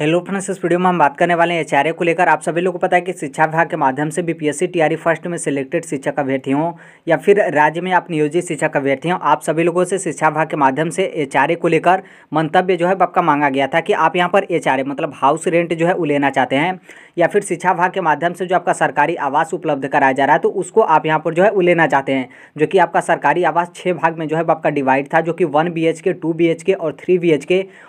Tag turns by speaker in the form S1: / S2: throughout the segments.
S1: hello friends इस video में हम बात करने वाले हैं एचआरए को लेकर आप सभी लोग को पता है कि शिक्षा विभाग के माध्यम से बीपीएससी टीआरई फर्स्ट में सिलेक्टेड शिक्षक अभ्यर्थी हों या फिर राज्य में आप नियोजित शिक्षक अभ्यर्थी हों आप सभी लोगों से शिक्षा विभाग के माध्यम से एचआरए को लेकर मंतव्य जो है आपका मांगा गया था कि आप यहाँ पर एच मतलब हाउस रेंट जो है वो लेना चाहते हैं या फिर शिक्षा विभाग के माध्यम से जो आपका सरकारी आवास उपलब्ध कराया जा रहा है तो उसको आप यहाँ पर जो है वो लेना चाहते हैं जो कि आपका सरकारी आवास छः भाग में जो है आपका डिवाइड था जो कि वन बी एच के और थ्री बी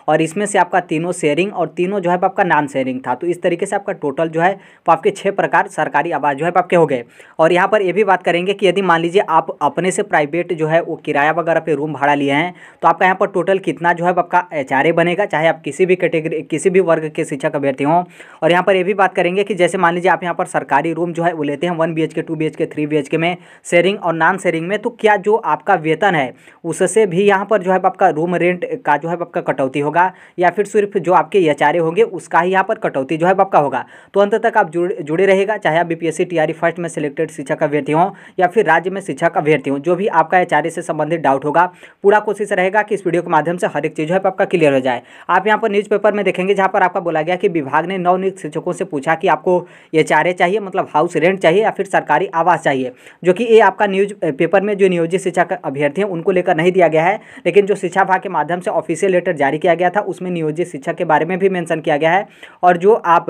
S1: और इसमें से आपका तीनों शेयरिंग और तीनों दोनों जो है आपका नॉन शेयरिंग था तो इस तरीके से आपका टोटल जो है वो आपके छः प्रकार सरकारी आवास जो है आपके हो गए और यहाँ पर ये भी बात करेंगे कि यदि मान लीजिए आप अपने से प्राइवेट जो है वो किराया वगैरह पे रूम भाड़ा लिए हैं तो आपका यहाँ पर टोटल कितना जो है आपका एच बनेगा चाहे आप किसी भी कैटेगरी किसी भी वर्ग के शिक्षक अभ्यर्थी हों और यहाँ पर ये भी बात करेंगे कि जैसे मान लीजिए आप यहाँ पर सरकारी रूम जो है वो लेते हैं one B H K two B H K three B H K में शेयरिंग और नॉन शेयरिंग में तो क्या जो आपका वेतन है उससे भी यहाँ पर जो है आपका रूम रेंट का जो है आपका कटौती होगा या फिर सिर्फ जो आपके एच आर होंगे उसका ही यहाँ पर कटौती जो है आपका होगा तो अंत तक आप जुड़े जुड़े रहेगा चाहे आप बीपीएससी टीआरई फर्स्ट में सिलेक्टेड शिक्षक अभ्यर्थी हों या फिर राज्य में शिक्षक अभ्यर्थी हों जो भी आपका एच से संबंधित डाउट होगा पूरा कोशिश रहेगा कि इस वीडियो के माध्यम से हर एक चीज़ जो है आपका क्लियर हो जाए आप यहाँ पर न्यूज़पेपर में देखेंगे जहाँ पर आपका बोला गया कि विभाग ने नव नियुक्त शिक्षकों से पूछा कि आपको ये चारे चाहिए मतलब हाउस रेंट चाहिए या फिर सरकारी आवास चाहिए जो कि ये आपका न्यूज पेपर में जो नियोजित शिक्षा अभ्यर्थी हैं उनको लेकर नहीं दिया गया है लेकिन जो शिक्षा विभाग के माध्यम से ऑफिशियल लेटर जारी किया गया था उसमें नियोजित शिक्षा के बारे में भी मैंशन किया गया है और जो आप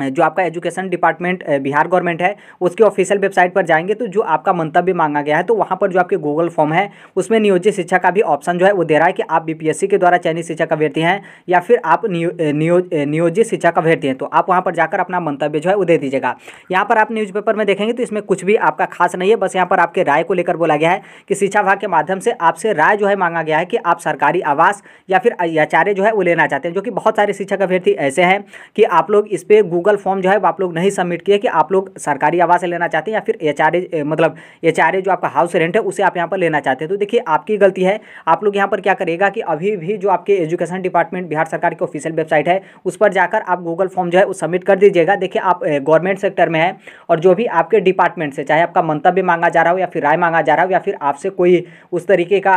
S1: जो आपका एजुकेशन डिपार्टमेंट बिहार गवर्नमेंट है उसके ऑफिशियल वेबसाइट पर जाएंगे तो जो आपका मंतव्य मांगा गया है तो वहाँ पर जो आपके गूगल फॉर्म है उसमें नियोजित शिक्षा का भी ऑप्शन जो है वो दे रहा है कि आप बीपीएससी के द्वारा चयनित शिक्षा का व्यर्थी हैं या फिर आप नियो, नियो, नियोजित शिक्षा का व्यर्थी हैं तो आप वहाँ पर जाकर अपना मंतव्य जो है वो दे दीजिएगा यहाँ पर आप न्यूज़पेपर में देखेंगे तो इसमें कुछ भी आपका खास नहीं है बस यहाँ पर आपके राय को लेकर बोला गया है कि शिक्षा विभाग के माध्यम से आपसे राय जो है मांगा गया है कि आप सरकारी आवास या फिर आचार्य जो है वो लेना चाहते हैं जो कि बहुत सारे शिक्षा का ऐसे हैं कि आप लोग इस पर गूगल फॉर्म जो है आप लोग नहीं सबमिट किए कि आप लोग सरकारी आवास लेना चाहते हैं या फिर एच मतलब एच जो आपका हाउस रेंट है उसे आप यहाँ पर लेना चाहते हैं तो देखिए आपकी गलती है आप लोग यहाँ पर क्या करेगा कि अभी भी जो आपके एजुकेशन डिपार्टमेंट बिहार सरकार की ऑफिशियल वेबसाइट है उस पर जाकर आप गूगल फॉर्म जो है वो सबमिट कर दीजिएगा देखिए आप गवर्नमेंट सेक्टर में है और जो भी आपके डिपार्टमेंट से चाहे आपका मंतव्य मांगा जा रहा हो या फिर राय मांगा जा रहा हो या फिर आपसे कोई उस तरीके का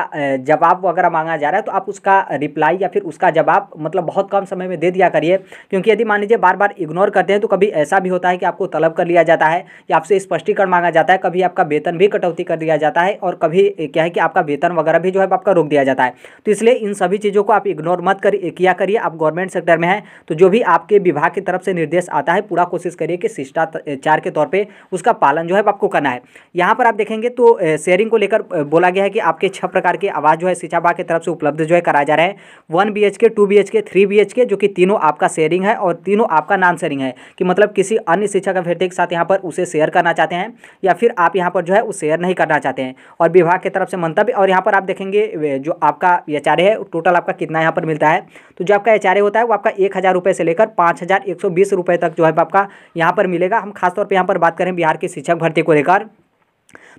S1: जवाब वगैरह मांगा जा रहा है तो आप उसका रिप्लाई या फिर उसका जवाब मतलब बहुत कम समय में दे दिया करिए क्योंकि यदि मान लीजिए बार बार इग्नोर करते हैं तो कभी ऐसा भी होता है कि आपको तलब कर लिया जाता है या आपसे स्पष्टीकरण मांगा जाता है कभी आपका वेतन भी कटौती कर दिया जाता है और कभी क्या है कि आपका वेतन वगैरह भी जो है आपका रोक दिया जाता है तो इसलिए इन सभी चीज़ों को आप इग्नोर मत कर किया करिए आप गवर्नमेंट सेक्टर में हैं तो जो भी आपके विभाग की तरफ से निर्देश आता है पूरा कोशिश करिए कि शिष्टाचार के तौर पर उसका पालन जो है आपको करना है यहाँ पर आप देखेंगे तो शेयरिंग को लेकर बोला गया है कि आपके छह प्रकार के आवाज़ जो है शिक्षा विभाग की तरफ से उपलब्ध जो है कराया जा रहा है one B H K two B H K three B H K जो कि तीनों आपका शेयरिंग है और तीनों आपका नॉन शेयरिंग है हैं कि मतलब किसी अन्य शिक्षक अभ्यर्थी के साथ यहाँ पर उसे शेयर करना चाहते हैं या फिर आप यहाँ पर जो है उसे शेयर नहीं करना चाहते हैं और विभाग की तरफ से मंतव्य और यहाँ पर आप देखेंगे जो आपका एच है टोटल आपका कितना यहाँ पर मिलता है तो जो आपका एच होता है वो आपका एक हज़ार से लेकर पाँच हज़ार एक सौ बीस रुपये तक जो है आपका यहाँ पर मिलेगा हम खासतौर पर यहाँ पर बात करें बिहार के शिक्षक भर्ती को लेकर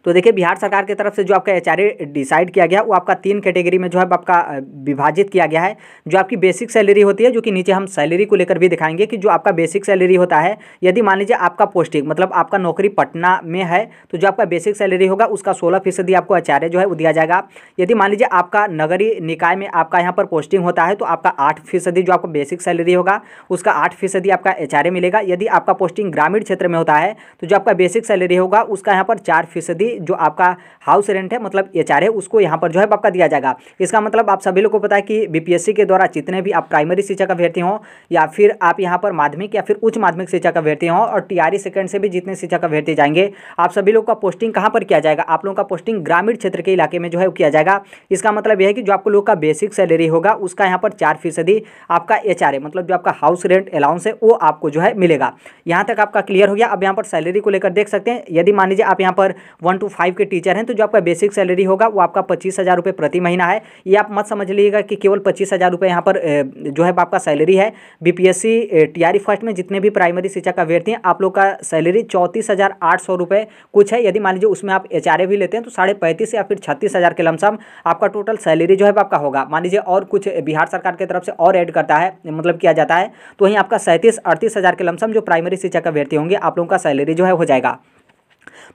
S1: तो देखिए बिहार सरकार की तरफ से जो आपका एच डिसाइड किया गया वो आपका तीन कैटेगरी में जो है आपका विभाजित किया गया है जो आपकी बेसिक सैलरी होती है जो कि नीचे हम सैलरी को लेकर भी दिखाएंगे कि जो आपका बेसिक सैलरी होता है यदि मान लीजिए आपका पोस्टिंग मतलब आपका नौकरी पटना में है तो जो आपका बेसिक सैलरी होगा उसका सोलह फीसदी आपको एच जो है वो दिया जाएगा यदि मान लीजिए आपका नगरीय निकाय में आपका यहाँ पर पोस्टिंग होता है तो आपका आठ फीसदी जो आपका बेसिक सैलरी होगा उसका आठ फीसदी आपका एच मिलेगा यदि आपका पोस्टिंग ग्रामीण क्षेत्र में होता है तो जो आपका बेसिक सैलरी होगा उसका यहाँ पर चार फीसदी यदि जो आपका हाउस रेंट है मतलब एच है उसको यहाँ पर जो है आपका दिया जाएगा इसका मतलब आप सभी लोग को पता है कि बीपीएससी के द्वारा जितने भी आप प्राइमरी शिक्षा का अभ्यर्थी हों या फिर आप यहाँ पर माध्यमिक या फिर उच्च माध्यमिक शिक्षा का अभ्यर्थी हों और टी आर e से भी जितने शिक्षा का अभ्यर्थी जाएंगे आप सभी लोग का पोस्टिंग कहाँ पर किया जाएगा आप लोगों का पोस्टिंग ग्रामीण क्षेत्र के इलाके में जो है किया जाएगा इसका मतलब यह है कि जो आपको लोग का बेसिक सैलरी होगा उसका यहाँ पर चार फीसदी आपका एच मतलब जो आपका हाउस रेंट अलाउंस है वो आपको जो है मिलेगा यहाँ तक आपका क्लियर हो गया अब यहाँ पर सैलरी को लेकर देख सकते हैं यदि मान लीजिए आप यहाँ पर वन टू फाइव के टीचर हैं तो जो आपका बेसिक सैलरी होगा वो आपका पच्चीस हज़ार रुपये प्रति महीना है ये आप मत समझ लीजिएगा कि केवल पच्चीस हज़ार रुपये यहाँ पर जो है आपका सैलरी है B P S C T R first में जितने भी प्राइमरी शिक्षा का अभ्यर्थी हैं आप लोग का सैलरी चौंतीस हज़ार आठ सौ रुपये कुछ है यदि मान लीजिए उसमें आप एच आर ए भी लेते हैं तो साढ़े पैंतीस या फिर छत्तीस हज़ार के लमसम आपका टोटल सैलरी जो है आपका होगा मान लीजिए और कुछ बिहार सरकार की तरफ से और ऐड करता है मतलब किया जाता है तो वहीं आपका सैंतीस अड़तीस हज़ार के लमसम जो प्राइमरी शिक्षा का अभ्यर्थी होंगे आप लोगों का सैलरी जो है हो जाएगा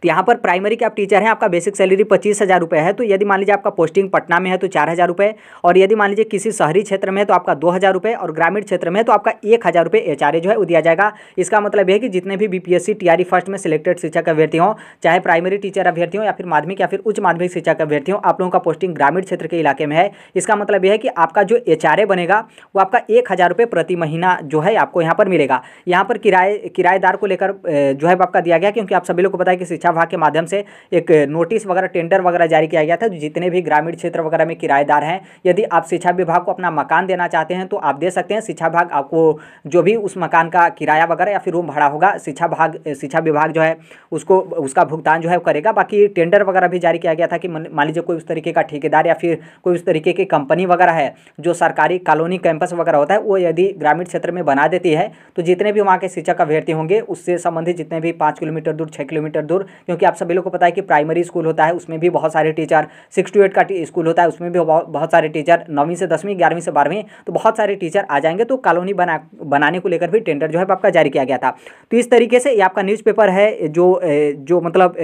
S1: तो यहाँ पर प्राइमरी के आप टीचर हैं आपका बेसिक सैलरी पच्चीस हज़ार रुपये है तो यदि मान लीजिए आपका पोस्टिंग पटना में है तो चार हज़ार रुपये और यदि मान लीजिए किसी शहरी क्षेत्र में है तो आपका दो हज़ार रुपये और ग्रामीण क्षेत्र में है तो आपका एक हज़ार रुपये एच जो है वो दिया जाएगा इसका मतलब है कि जितने भी बी पी एस फर्स्ट में सिलेक्टेड शिक्षक अभ्यर्थी हों चाहे प्राइमरी टीचर अभ्यर्थी हों या फिर माध्यमिक या फिर उच्च माध्यमिक शिक्षक अभ्यर्थी हों आप लोगों का पोस्टिंग ग्रामीण क्षेत्र के इलाके में है इसका मतलब यह है कि आपका जो एच बनेगा वो आपका एक हज़ार रुपये प्रति महीना जो है आपको यहाँ पर मिलेगा यहाँ पर किराए किराएदार को लेकर जो है आपका दिया गया क्योंकि आप सभी लोग को पता है कि शिक्षा शिक्षा विभाग के माध्यम से एक नोटिस वगैरह टेंडर वगैरह जारी किया गया था जितने भी ग्रामीण क्षेत्र वगैरह में किराएदार हैं यदि आप शिक्षा विभाग को अपना मकान देना चाहते हैं तो आप दे सकते हैं शिक्षा विभाग आपको जो भी उस मकान का किराया वगैरह या फिर रूम भाड़ा होगा शिक्षा भाग शिक्षा विभाग जो है उसको उसका भुगतान जो है करेगा बाकी टेंडर वगैरह भी जारी किया गया था कि मान लीजिए कोई उस तरीके का ठेकेदार या फिर कोई उस तरीके की कंपनी वगैरह है जो सरकारी कॉलोनी कैंपस वगैरह होता है वो यदि ग्रामीण क्षेत्र में बना देती है तो जितने भी वहाँ के शिक्षक अभ्यर्थी होंगे उससे संबंधित जितने भी पाँच किलोमीटर दूर छः किलोमीटर दूर क्योंकि आप सभी लोग को पता है कि प्राइमरी स्कूल होता है उसमें भी बहुत सारे टीचर सिक्स टू एट का स्कूल होता है उसमें भी बहुत सारे टीचर नौवीं से दसवीं ग्यारहवीं से बारहवीं तो बहुत सारे टीचर आ जाएंगे तो कॉलोनी बना बनाने को लेकर भी टेंडर जो है आपका जारी किया गया था तो इस तरीके से ये आपका न्यूज़पेपर है जो जो मतलब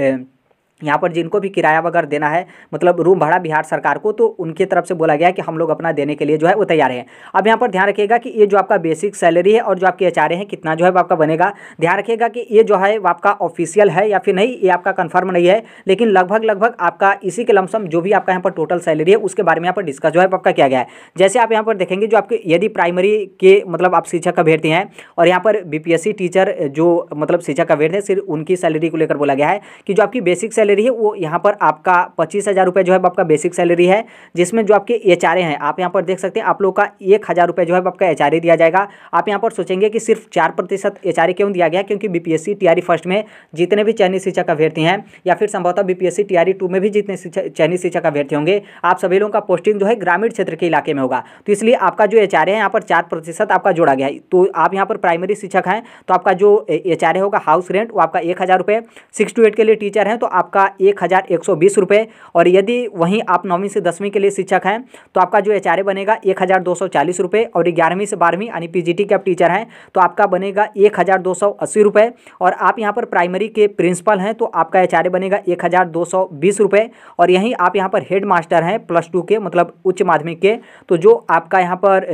S1: यहाँ पर जिनको भी किराया वगैरह देना है मतलब रूम भाड़ा बिहार सरकार को तो उनके तरफ से बोला गया है कि हम लोग अपना देने के लिए जो है वो तैयार हैं अब यहाँ पर ध्यान रखिएगा कि ये जो आपका बेसिक सैलरी है और जो आपके एच हैं कितना जो है आपका बनेगा ध्यान रखिएगा कि ये जो है आपका ऑफिशियल है या फिर नहीं ये आपका कन्फर्म नहीं है लेकिन लगभग लगभग आपका इसी के लमसम जो भी आपका यहाँ पर टोटल सैलरी है उसके बारे में यहाँ पर डिस्कस जो है आपका किया गया है जैसे आप यहाँ पर देखेंगे जो आपके यदि प्राइमरी के मतलब आप शिक्षक अभ्यर्थी हैं और यहाँ पर बी टीचर जो मतलब शिक्षक अभ्यर्थी हैं सिर्फ उनकी सैलरी को लेकर बोला गया है कि जो आपकी बेसिक सैलरी सैलरी है वो यहाँ पर आपका पच्चीस हज़ार रुपये जो है आपका बेसिक सैलरी है जिसमें जो आपके एच हैं आप यहाँ पर देख सकते हैं आप लोगों का एक हज़ार रुपये जो है आपका एच दिया जाएगा आप यहाँ पर सोचेंगे कि सिर्फ चार प्रतिशत एच क्यों दिया गया क्योंकि बी पी फर्स्ट में जितने भी चयनी शिक्षक अभ्यर्थी हैं या फिर संभवतः बी पी एस में भी जितने चयनी शिक्षक अभ्यर्थी होंगे आप सभी लोगों का पोस्टिंग जो है ग्रामीण क्षेत्र के इलाके में होगा तो इसलिए आपका जो एच है यहाँ पर चार प्रतिशत आपका जोड़ा गया तो आप यहाँ पर प्राइमरी शिक्षक हैं तो आपका जो एच होगा हाउस रेंट वो आपका एक हज़ार रुपये सिक्स टू एट के लिए टीचर हैं तो आपका आपका एक हज़ार एक सौ बीस रुपये और यदि वहीं आप नौवीं से दसवीं के लिए शिक्षक हैं तो आपका जो एच बनेगा एक हज़ार दो सौ चालीस रुपये और ग्यारहवीं से बारहवीं यानी पी के आप टीचर हैं तो आपका बनेगा एक हज़ार दो सौ अस्सी रुपये और आप यहाँ पर प्राइमरी के प्रिंसिपल हैं तो आपका एच बनेगा एक हज़ार दो सौ बीस रुपये और यहीं आप यहाँ पर हेड मास्टर हैं प्लस टू के मतलब उच्च माध्यमिक के तो जो आपका यहाँ पर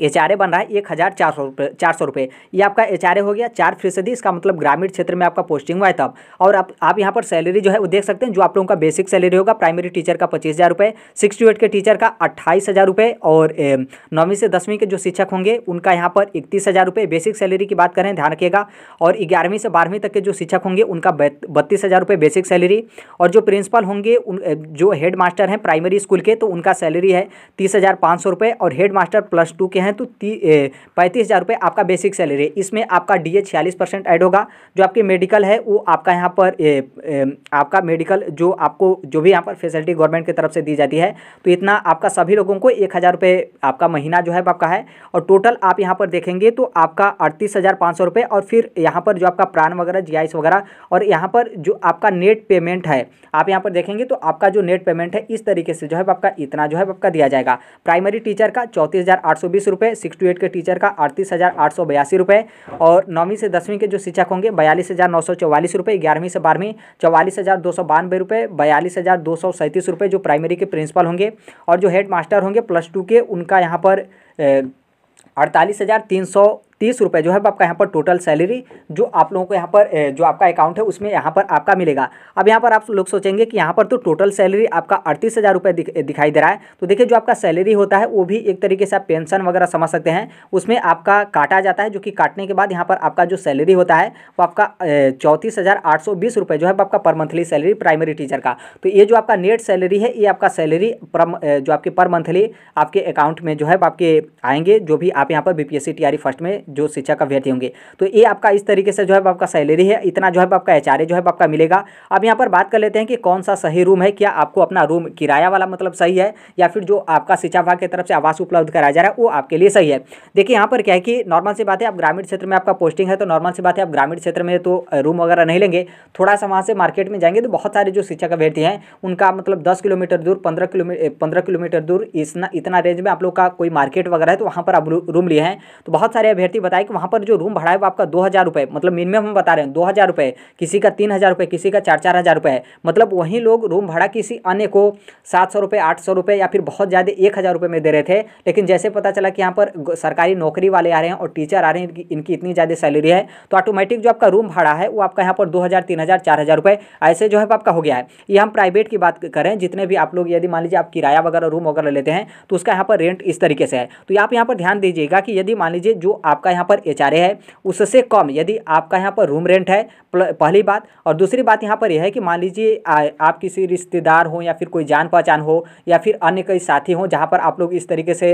S1: एच आर ए बन रहा है एक हज़ार चार सौ रुपये चार सौ रुपये ये आपका एच आर ए हो गया चार फीसदी इसका मतलब ग्रामीण क्षेत्र में आपका पोस्टिंग हुआ है तब और आप आप यहाँ पर सैलरी जो है वो देख सकते हैं जो आप लोगों का बेसिक सैलरी होगा प्राइमरी टीचर का पच्चीस हज़ार रुपये सिक्स टू एट के टीचर का अट्ठाईस हज़ार रुपये और नौवीं से दसवीं के जो शिक्षक होंगे उनका यहाँ पर इकतीस हज़ार रुपये बेसिक सैलरी की बात करें ध्यान रखिएगा और ग्यारहवीं से बारहवीं तक के जो शिक्षक होंगे उनका बत्तीस हज़ार रुपये बेसिक सैलरी और जो प्रिंसिपल होंगे उन जो हेड मास्टर हैं प्राइमरी स्कूल के तो उनका सैलरी है तीस हज़ार पाँच सौ रुपये और हेड मास्टर प्लस टू के हैं तो पैंतीस हज़ार रुपये आपका बेसिक सैलरी है इसमें आपका डी ए छियालीस परसेंट ऐड होगा जो आपके मेडिकल है वो आपका यहाँ पर ए, ए, आपका मेडिकल जो आपको जो भी यहाँ पर फैसिलिटी गवर्नमेंट की तरफ से दी जाती है तो इतना आपका सभी लोगों को एक हज़ार रुपये आपका महीना जो है आपका है और टोटल आप यहाँ पर देखेंगे तो आपका अड़तीस हज़ार पाँच सौ रुपये और फिर यहाँ पर जो आपका प्राण वगैरह जी वगैरह और यहाँ पर जो आपका नेट पेमेंट है आप यहाँ पर देखेंगे तो आपका जो नेट पेमेंट है इस तरीके से जो है आपका इतना जो है आपका दिया जाएगा प्राइमरी टीचर का चौंतीस हज़ार आठ सौ बीस रुपये सिक्स टू एट के टीचर का अड़तीस हज़ार आठ सौ बयासी रुपये और नौवीं से दसवीं के जो शिक्षक होंगे बयालीस हज़ार नौ सौ चौवालीस रुपये ग्यारहवीं से बारहवीं चौवालीस हज़ार दो सौ बानवे रुपये बयालीस हज़ार दो सौ सैंतीस रुपये जो प्राइमरी के प्रिंसिपल होंगे और जो हेड मास्टर होंगे प्लस टू के उनका यहाँ पर अड़तालीस हज़ार तीन सौ तीस रुपये जो है आपका यहाँ पर टोटल सैलरी जो आप लोगों को यहाँ पर जो आपका अकाउंट है उसमें यहाँ पर आपका मिलेगा अब यहाँ पर आप लोग सोचेंगे कि यहाँ पर तो टोटल सैलरी आपका अड़तीस हज़ार रुपये दिखाई दे रहा है तो देखिए जो आपका सैलरी होता है वो भी एक तरीके से आप पेंशन वगैरह समझ सकते हैं उसमें आपका काटा जाता है जो कि काटने के बाद यहाँ पर आपका जो सैलरी होता है वो आपका चौंतीस हज़ार आठ सौ बीस रुपये जो है आपका पर मंथली सैलरी प्राइमरी टीचर का तो ये जो आपका नेट सैलरी है ये आपका सैलरी जो आपके पर मंथली आपके अकाउंट में जो है आपके आएंगे जो भी आप यहाँ पर बी पी फर्स्ट में जो शिक्षा का व्यर्थी होंगे तो ये आपका इस तरीके से जो है आपका सैलरी है इतना जो है आपका एच जो है आपका मिलेगा अब यहाँ पर बात कर लेते हैं कि कौन सा सही रूम है क्या आपको अपना रूम किराया वाला मतलब सही है या फिर जो आपका शिक्षा विभाग की तरफ से आवास उपलब्ध कराया जा रहा है वो आपके लिए सही है देखिए यहाँ पर क्या है कि नॉर्मल सी बात है आप ग्रामीण क्षेत्र में आपका पोस्टिंग है तो नॉर्मल सी बात है आप ग्रामीण क्षेत्र में तो रूम वगैरह नहीं लेंगे थोड़ा सा वहाँ से मार्केट में जाएंगे तो बहुत सारे जो शिक्षा अभ्यर्थी हैं उनका मतलब दस किलोमीटर दूर पंद्रह किलोमीटर पंद्रह किलोमीटर दूर इतना इतना रेंज में आप लोग का कोई मार्केट वगैरह है तो वहाँ पर आप रूम लिए हैं तो बहुत सारे अभ्यर्थी विद्यार्थी बताया कि वहाँ पर जो रूम भाड़ा है वो आपका दो हज़ार रुपये मतलब मिनिमम हम बता रहे हैं दो हज़ार रुपये किसी का तीन हज़ार रुपये किसी का चार चार हज़ार रुपये मतलब वहीं लोग रूम भाड़ा किसी अन्य को सात सौ रुपये आठ सौ रुपये या फिर बहुत ज़्यादा एक हज़ार रुपये में दे रहे थे लेकिन जैसे पता चला कि यहाँ पर सरकारी नौकरी वाले आ रहे हैं और टीचर आ रहे हैं इनकी इतनी ज़्यादा सैलरी है तो ऑटोमेटिक जो आपका रूम भाड़ा है वो आपका यहाँ पर दो हज़ार तीन हज़ार चार हज़ार रुपये ऐसे जो है आपका हो गया है ये हम प्राइवेट की बात करें जितने भी आप लोग यदि मान लीजिए आप किराया वगैरह रूम वगैरह लेते हैं तो उसका यहाँ पर रेंट इस तरीके से है तो आप यहाँ पर ध्यान दीजिएगा कि यदि मान लीजिए जो आप आपका यहाँ पर एच है उससे कम यदि आपका यहाँ पर रूम रेंट है पहली बात और दूसरी बात यहाँ पर यह है कि मान लीजिए आप किसी रिश्तेदार हो या फिर कोई जान पहचान हो या फिर अन्य कई साथी हों जहाँ पर आप लोग इस तरीके से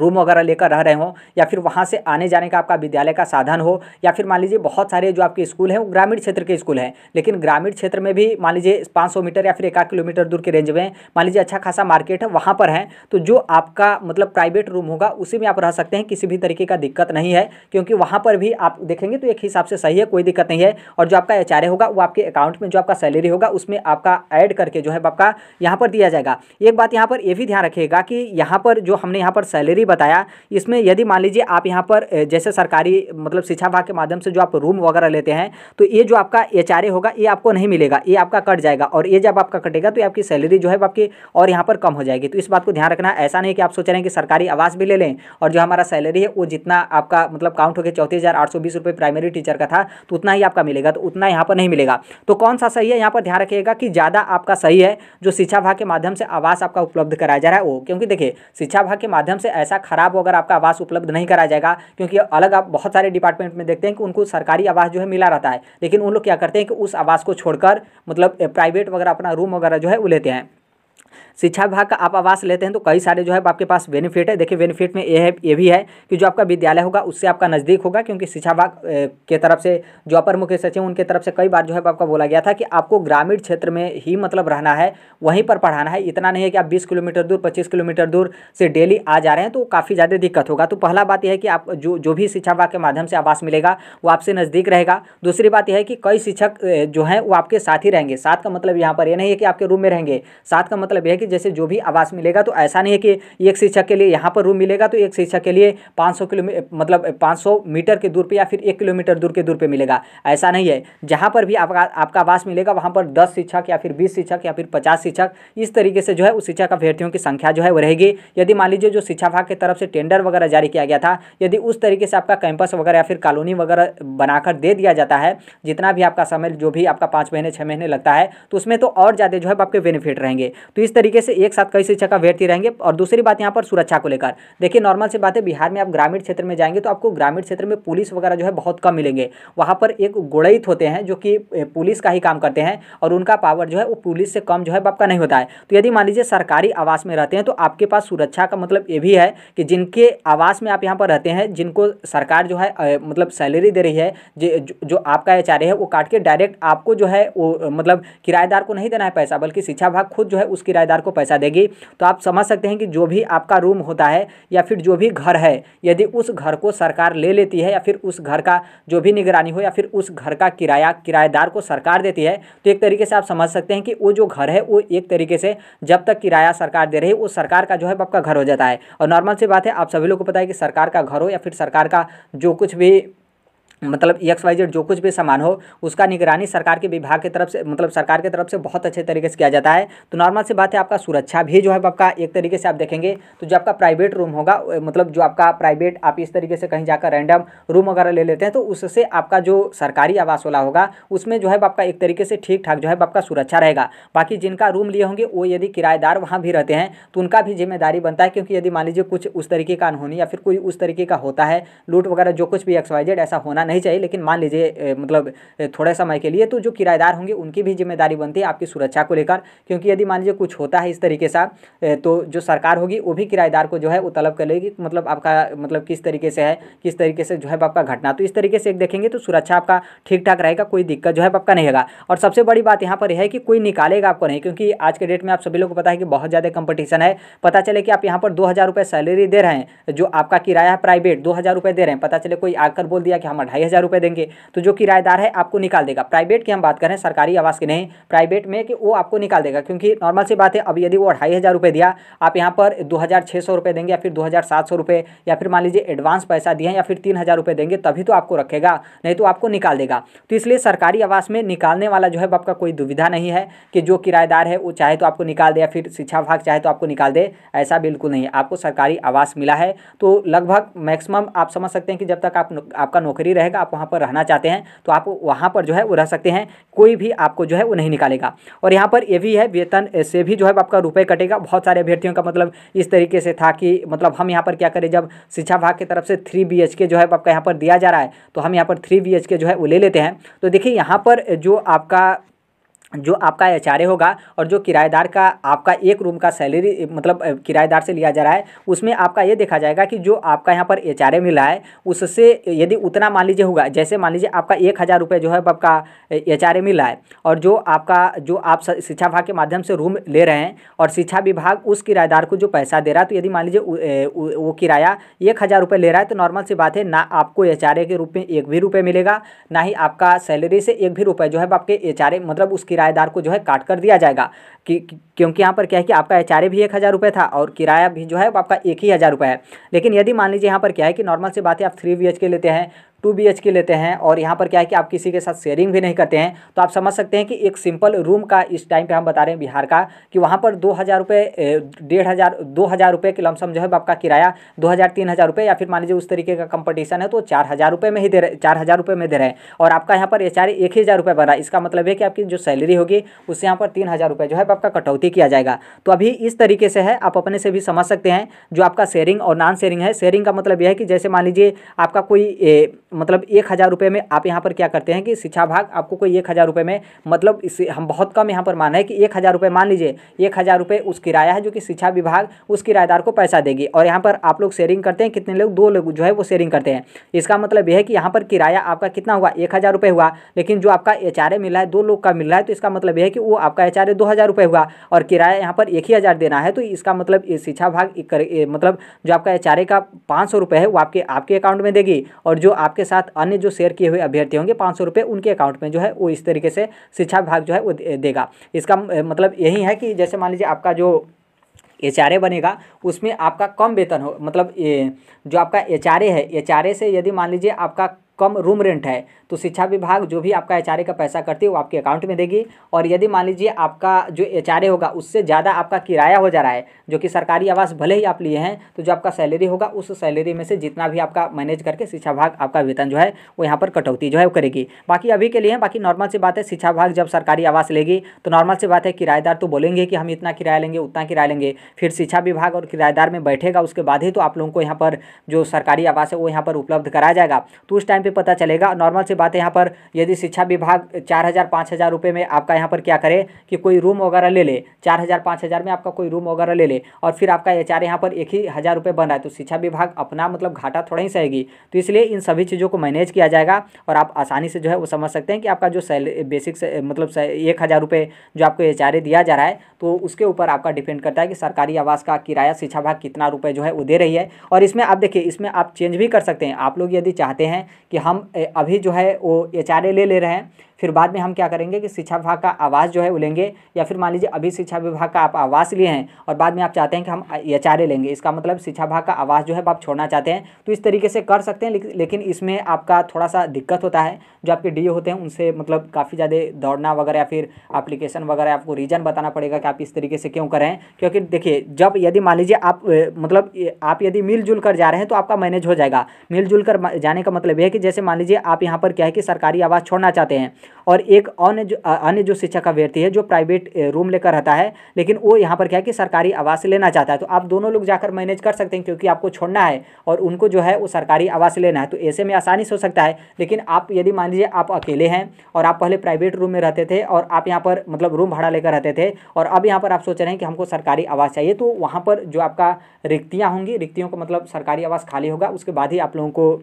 S1: रूम वगैरह लेकर रह रहे हो या फिर वहाँ से आने जाने का आपका विद्यालय का साधन हो या फिर मान लीजिए बहुत सारे जो आपके स्कूल हैं वो ग्रामीण क्षेत्र के स्कूल हैं लेकिन ग्रामीण क्षेत्र में भी मान लीजिए पाँच मीटर या फिर एक किलोमीटर दूर के रेंज में मान लीजिए अच्छा खासा मार्केट है वहाँ पर है तो जो आपका मतलब प्राइवेट रूम होगा उसी में आप रह सकते हैं किसी भी तरीके का दिक्कत नहीं है क्योंकि वहाँ पर भी आप देखेंगे तो एक हिसाब से सही है कोई दिक्कत नहीं है और जो आपका एच होगा वो आपके अकाउंट में जो आपका सैलरी होगा उसमें आपका ऐड करके जो है आपका यहाँ पर दिया जाएगा एक बात यहाँ पर ये भी ध्यान रखिएगा कि यहाँ पर जो हमने यहाँ पर सैलरी भी बताया इसमें यदि मान लीजिए आप यहाँ पर जैसे सरकारी मतलब शिक्षा विभाग के माध्यम से जो आप रूम वगैरह लेते हैं तो ये जो आपका एच होगा ये आपको नहीं मिलेगा ये आपका कट जाएगा और ये जब आपका कटेगा तो आपकी सैलरी जो है आपकी और यहाँ पर कम हो जाएगी तो इस बात को ध्यान रखना ऐसा नहीं कि आप सोच रहे हैं कि सरकारी आवास भी ले लें और जो हमारा सैलरी है वो जितना आपका मतलब काउंट होकर चौंतीस हज़ार प्राइमरी टीचर का था तो उतना ही आपका मिलेगा तो उतना यहाँ पर नहीं मिलेगा तो कौन सा सही है यहाँ पर ध्यान रखिएगा कि ज़्यादा आपका सही है जो शिक्षा भाग के माध्यम से आवास आपका उपलब्ध कराया जा रहा है वो क्योंकि देखिए शिक्षा भाग के माध्यम से ऐसा खराब अगर आपका आवास उपलब्ध नहीं कराया जाएगा क्योंकि अलग आप बहुत सारे डिपार्टमेंट में देखते हैं कि उनको सरकारी आवास जो है मिला रहता है लेकिन उन लोग क्या करते हैं कि उस आवास को छोड़कर मतलब प्राइवेट वगैरह अपना रूम वगैरह जो है वो लेते हैं शिक्षा विभाग का आप आवास लेते हैं तो कई सारे जो है आपके पास बेनिफिट है देखिए बेनिफिट में ये है ये भी है कि जो आपका विद्यालय होगा उससे आपका नज़दीक होगा क्योंकि शिक्षा विभाग के तरफ से जो अपर मुख्य सचिव उनके तरफ से कई बार जो है आपका बोला गया था कि आपको ग्रामीण क्षेत्र में ही मतलब रहना है वहीं पर पढ़ाना है इतना नहीं है कि आप बीस किलोमीटर दूर पच्चीस किलोमीटर दूर से डेली आ जा रहे हैं तो काफ़ी ज़्यादा दिक्कत होगा तो पहला बात यह है कि आप जो जो भी शिक्षा विभाग के माध्यम से आवास मिलेगा वो आपसे नज़दीक रहेगा दूसरी बात यह है कि कई शिक्षक जो हैं वो आपके साथ ही रहेंगे साथ का मतलब यहाँ पर यह नहीं है कि आपके रूम में रहेंगे साथ का मतलब यह है कि जैसे जो भी आवास मिलेगा तो ऐसा नहीं है कि एक शिक्षक के लिए यहाँ पर रूम मिलेगा तो एक शिक्षक के लिए 500 किलोमीटर मतलब 500 मीटर के दूर पे या फिर एक किलोमीटर दूर के दूर पे मिलेगा ऐसा नहीं है जहाँ पर भी आपका आपका आवास मिलेगा वहाँ पर दस शिक्षक या फिर बीस शिक्षक या फिर पचास शिक्षक इस तरीके से जो है उस शिक्षक अभ्यर्थियों की संख्या जो है वो रहेगी यदि मान लीजिए जो शिक्षा विभाग की तरफ से टेंडर वगैरह जारी किया गया था यदि उस तरीके से आपका कैंपस वगैरह या फिर कॉलोनी वगैरह बनाकर दे दिया जाता है जितना भी आपका समय जो भी आपका पाँच महीने छः महीने लगता है तो उसमें तो और ज़्यादा जो है आपके बेनिफिट रहेंगे तो इस तरीके तरीके से एक साथ कई शिक्षक अभ्यर्थी रहेंगे और दूसरी बात यहाँ पर सुरक्षा को लेकर देखिए नॉर्मल से बात है बिहार में आप ग्रामीण क्षेत्र में जाएंगे तो आपको ग्रामीण क्षेत्र में पुलिस वगैरह जो है बहुत कम मिलेंगे वहाँ पर एक गोड़ईत होते हैं जो कि पुलिस का ही काम करते हैं और उनका पावर जो है वो पुलिस से कम जो है आपका नहीं होता है तो यदि मान लीजिए सरकारी आवास में रहते हैं तो आपके पास सुरक्षा का मतलब ये भी है कि जिनके आवास में आप यहाँ पर रहते हैं जिनको सरकार जो है मतलब सैलरी दे रही है जो आपका एच है वो काट के डायरेक्ट आपको जो है वो मतलब किराएदार को नहीं देना है पैसा बल्कि शिक्षा भाग खुद जो है उस किराएदार को पैसा देगी तो आप समझ सकते हैं कि जो भी आपका रूम होता है या फिर जो भी घर है यदि उस घर को सरकार ले लेती है या फिर उस घर का जो भी निगरानी हो या फिर उस घर का किराया किराएदार को सरकार देती है तो एक तरीके से आप समझ सकते हैं कि वो जो घर है वो एक तरीके से जब तक किराया सरकार दे रही है वो सरकार का जो है आपका घर हो जाता है और नॉर्मल सी बात है आप सभी लोग को पता है कि सरकार का घर हो या फिर सरकार का जो कुछ भी मतलब ई एक्स वाई जेड जो कुछ भी सामान हो उसका निगरानी सरकार के विभाग की तरफ से मतलब सरकार की तरफ से बहुत अच्छे तरीके से किया जाता है तो नॉर्मल सी बात है आपका सुरक्षा भी जो है आपका एक तरीके से आप देखेंगे तो जो आपका प्राइवेट रूम होगा मतलब जो आपका प्राइवेट आप इस तरीके से कहीं जाकर रैंडम रूम वगैरह ले लेते हैं तो उससे आपका जो सरकारी आवास वाला होगा उसमें जो है आपका एक तरीके से ठीक ठाक जो है आपका सुरक्षा रहेगा बाकी जिनका रूम लिए होंगे वो यदि किराएदार वहाँ भी रहते हैं तो उनका भी जिम्मेदारी बनता है क्योंकि यदि मान लीजिए कुछ उस तरीके का अनहोनी या फिर कोई उस तरीके का होता है लूट वगैरह जो कुछ भी एक्स वाई जेड ऐसा होना नहीं चाहिए लेकिन मान लीजिए मतलब थोड़े समय के लिए तो जो किराएदार होंगे उनकी भी जिम्मेदारी बनती है आपकी सुरक्षा को लेकर क्योंकि यदि मान लीजिए कुछ होता है इस तरीके से तो जो सरकार होगी वो भी किराएदार को जो है वो तलब कर लेगी मतलब आपका मतलब किस तरीके से है किस तरीके से जो है आपका घटना तो इस तरीके से एक देखेंगे तो सुरक्षा आपका ठीक ठाक रहेगा कोई दिक्कत जो है आपका नहीं होगा और सबसे बड़ी बात यहाँ पर यह है कि कोई निकालेगा आपको नहीं क्योंकि आज के डेट में आप सभी लोग को पता है कि बहुत ज़्यादा कंपटीशन है पता चले कि आप यहाँ पर दो हज़ार सैलरी दे रहे हैं जो आपका किराया है प्राइवेट दो हज़ार दे रहे हैं पता चले कोई आकर बोल दिया कि हम अढ़ाई ढाई हज़ार रुपये देंगे तो जो किराएदार है आपको निकाल देगा प्राइवेट की हम बात करें सरकारी आवास की नहीं प्राइवेट में कि वो आपको निकाल देगा क्योंकि नॉर्मल सी बात है अब यदि वो ढाई हज़ार रुपये दिया आप यहाँ पर दो हज़ार छः सौ रुपये देंगे या फिर दो हज़ार सात सौ रुपये या फिर मान लीजिए एडवांस पैसा दिए या फिर तीन हज़ार रुपये देंगे तभी तो आपको रखेगा नहीं तो आपको निकाल देगा तो इसलिए सरकारी आवास में निकालने वाला जो है आपका कोई दुविधा नहीं है कि जो किराएदार है वो चाहे तो आपको निकाल दे या फिर शिक्षा विभाग चाहे तो आपको निकाल दे ऐसा बिल्कुल नहीं है आपको सरकारी आवास मिला है तो लगभग मैक्सिमम आप समझ सकते हैं कि जब तक आप आपका नौकरी रहेगा जाएगा आप वहाँ पर रहना चाहते हैं तो आप वहाँ पर जो है वो रह सकते हैं कोई भी आपको जो है वो नहीं निकालेगा और यहाँ पर ये भी है वेतन से भी जो है आपका रुपये कटेगा बहुत सारे अभ्यर्थियों का मतलब इस तरीके से था कि मतलब हम यहाँ पर क्या करें जब शिक्षा विभाग की तरफ से थ्री बी जो है आपका यहाँ पर दिया जा रहा है तो हम यहाँ पर थ्री बी जो है वो ले लेते हैं तो देखिए यहाँ पर जो आपका जो आपका एच होगा और जो किराएदार का आपका एक रूम का सैलरी मतलब किराएदार से लिया जा रहा है उसमें आपका ये देखा जाएगा कि जो आपका यहाँ पर एच मिला है उससे यदि उतना मान लीजिए होगा जैसे मान लीजिए आपका एक हज़ार रुपये जो है आपका एच मिला है और जो आपका जो आप शिक्षा विभाग के माध्यम से रूम ले रहे हैं और शिक्षा विभाग उस किराएदार को जो पैसा दे रहा है तो यदि मान लीजिए वो किराया एक हज़ार रुपये ले रहा है तो नॉर्मल सी बात है ना आपको एच के रूप में एक भी रुपये मिलेगा ना ही आपका सैलरी से एक भी रुपये जो है आपके एच मतलब उस किराया किराएदार को जो है काट कर दिया जाएगा कि क्योंकि यहाँ पर क्या है कि आपका एच भी एक हज़ार रुपये था और किराया भी जो है आपका एक ही हज़ार रुपये है लेकिन यदि मान लीजिए यहाँ पर क्या है कि नॉर्मल से बात है आप थ्री बी के लेते हैं टू बी के लेते हैं और यहाँ पर क्या है कि आप किसी के साथ शेयरिंग भी नहीं करते हैं तो आप समझ सकते हैं कि एक सिंपल रूम का इस टाइम पे हम बता रहे हैं बिहार का कि वहाँ पर दो हज़ार रुपये डेढ़ हज़ार दो हज़ार रुपये के लमसम जो है आपका किराया दो हज़ार तीन हज़ार रुपये या फिर मान लीजिए उस तरीके का कंपटीशन है तो चार हज़ार रुपये में ही दे रहे चार हज़ार रुपये में दे रहे हैं और आपका यहाँ पर एच आर एक हज़ार रुपये बन रहा है इसका मतलब है कि आपकी जो सैलरी होगी उससे यहाँ पर तीन हज़ार रुपये जो है आपका कटौती किया जाएगा तो अभी इस तरीके से है आप अपने से भी समझ सकते हैं जो आपका शेयरिंग और नॉन शेयरिंग है शेयरिंग का मतलब यह है कि जैसे मान लीजिए आपका कोई मतलब एक हज़ार रुपये में आप यहाँ पर क्या करते हैं कि शिक्षा भाग आपको कोई एक हज़ार रुपये में मतलब इसे हम बहुत कम यहाँ पर माना है कि एक हज़ार रुपये मान लीजिए एक हज़ार रुपये उस किराया है जो कि शिक्षा विभाग उस किराएदार को पैसा देगी और यहाँ पर आप लोग शेयरिंग करते हैं कितने लोग दो लोग जो है वो शेयरिंग करते हैं इसका मतलब यह है कि यहाँ पर किराया आपका कितना हुआ एक हज़ार रुपये हुआ लेकिन जो आपका एच आर मिला है दो लोग का मिल रहा है तो इसका मतलब यह है कि वो आपका एच आर दो हज़ार रुपये हुआ और किराया यहाँ पर एक ही हज़ार देना है तो इसका मतलब शिक्षा भाग मतलब जो आपका एच आर का पाँच सौ रुपये है वो आपके आपके अकाउंट में देगी और जो आपके आपके साथ अन्य जो शेयर किए हुए अभ्यर्थी होंगे पाँच सौ रुपये उनके अकाउंट में जो है वो इस तरीके से शिक्षा विभाग जो है वो देगा इसका मतलब यही है कि जैसे मान लीजिए आपका जो एच आर ए बनेगा उसमें आपका कम वेतन हो मतलब ए, जो आपका एच आर ए है एच आर ए से यदि मान लीजिए आपका कम रूम रेंट है तो शिक्षा विभाग जो भी आपका एच का पैसा करती है वो आपके अकाउंट में देगी और यदि मान लीजिए आपका जो एच होगा उससे ज़्यादा आपका किराया हो जा रहा है जो कि सरकारी आवास भले ही आप लिए हैं तो जो आपका सैलरी होगा उस सैलरी में से जितना भी आपका मैनेज करके शिक्षा विभाग आपका वेतन जो है वो यहाँ पर कटौती जो है वो करेगी बाकी अभी के लिए बाकी नॉर्मल सी बात है शिक्षा विभाग जब सरकारी आवास लेगी तो नॉर्मल सी बात है किराएदार तो बोलेंगे कि हम इतना किराया लेंगे उतना किराया लेंगे फिर शिक्षा विभाग और किराएदार में बैठेगा उसके बाद ही तो आप लोगों को यहाँ पर जो सरकारी आवास है वो यहाँ पर उपलब्ध कराया जाएगा तो उस टाइम टाइम पे पता चलेगा नॉर्मल सी बात है यहाँ पर यदि शिक्षा विभाग चार हज़ार पाँच हज़ार रुपये में आपका यहाँ पर क्या करे कि कोई रूम वगैरह ले ले चार हज़ार पाँच हज़ार में आपका कोई रूम वगैरह ले ले और फिर आपका एच आर यहाँ पर एक ही हज़ार रुपये बन रहा है तो शिक्षा विभाग अपना मतलब घाटा थोड़ा ही सहेगी तो इसलिए इन सभी चीज़ों को मैनेज किया जाएगा और आप आसानी से जो है वो समझ सकते हैं कि आपका जो सैलरी बेसिक मतलब एक हज़ार रुपये जो आपको एच दिया जा रहा है तो उसके ऊपर आपका डिपेंड करता है कि सरकारी आवास का किराया शिक्षा भाग कितना रुपये जो है वो दे रही है और इसमें आप देखिए इसमें आप चेंज भी कर सकते हैं आप लोग यदि चाहते हैं कि हम अभी जो है वो एच ले ले रहे हैं फिर बाद में हम क्या करेंगे कि शिक्षा विभाग का आवास जो है वो लेंगे या फिर मान लीजिए अभी शिक्षा विभाग का आप आवास लिए हैं और बाद में आप चाहते हैं कि हम एच लेंगे इसका मतलब शिक्षा विभाग का आवास जो है आप छोड़ना चाहते हैं तो इस तरीके से कर सकते हैं लेकिन इसमें आपका थोड़ा सा दिक्कत होता है जो आपके डी होते हैं उनसे मतलब काफ़ी ज़्यादा दौड़ना वगैरह या फिर अप्लीकेशन वगैरह आपको रीज़न बताना पड़ेगा कि आप इस तरीके से क्यों करें क्योंकि देखिए जब यदि मान लीजिए आप मतलब आप यदि मिलजुल कर जा रहे हैं तो आपका मैनेज हो जाएगा मिलजुल कर जाने का मतलब यह है कि जैसे मान लीजिए आप यहाँ पर क्या है कि सरकारी आवास छोड़ना चाहते हैं और एक अन्य जो अन्य जो शिक्षा का है जो प्राइवेट रूम लेकर रहता है लेकिन वो यहाँ पर क्या है कि सरकारी आवास लेना चाहता है तो आप दोनों लोग जाकर मैनेज कर सकते हैं क्योंकि आपको छोड़ना है और उनको जो है वो सरकारी आवास लेना है तो ऐसे में आसानी से हो सकता है लेकिन आप यदि मान लीजिए आप अकेले हैं और आप पहले प्राइवेट रूम में रहते थे और आप यहाँ पर मतलब रूम भाड़ा लेकर रहते थे और अब यहाँ पर आप सोच रहे हैं कि हमको सरकारी आवास चाहिए तो वहाँ पर जो आपका रिक्तियाँ होंगी रिक्तियों का मतलब सरकारी आवास खाली होगा उसके बाद ही आप लोगों को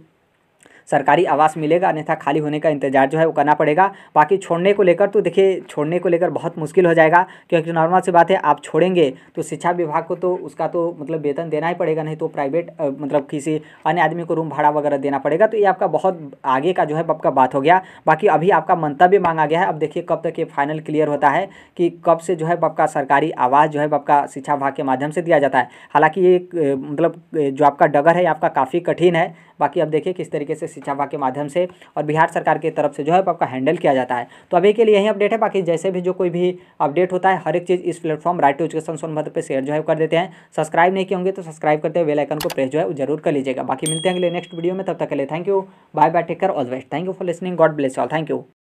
S1: सरकारी आवास मिलेगा अन्यथा खाली होने का इंतजार जो है वो करना पड़ेगा बाकी छोड़ने को लेकर तो देखिए छोड़ने को लेकर बहुत मुश्किल हो जाएगा क्योंकि नॉर्मल सी बात है आप छोड़ेंगे तो शिक्षा विभाग को तो उसका तो मतलब वेतन देना ही पड़ेगा नहीं तो प्राइवेट मतलब किसी अन्य आदमी को रूम भाड़ा वगैरह देना पड़ेगा तो ये आपका बहुत आगे का जो है आपका बात हो गया बाकी अभी आपका मंतव्य मांगा गया है अब देखिए कब तक ये फाइनल क्लियर होता है कि कब से जो है आपका सरकारी आवाज़ जो है आपका शिक्षा विभाग के माध्यम से दिया जाता है हालांकि ये मतलब जो आपका डगर है आपका काफ़ी कठिन है बाकी अब देखिए किस तरीके से शिक्षा विभाग के माध्यम से और बिहार सरकार की तरफ से जो है आपका हैंडल किया जाता है तो अभी के लिए यही अपडेट है बाकी जैसे भी जो कोई भी अपडेट होता है हर एक चीज़ इस platform right to education Sonbhadra पर शेयर जो है कर देते हैं सब्सक्राइब नहीं किए होंगे तो सब्सक्राइब करते हुए बेलाइकन को प्रेस जो है जरूर कर लीजिएगा बाकी मिलते हैं अगले नेक्स्ट वीडियो में तब तक के लिए thank you bye bye take care all best thank you for listening God bless all thank you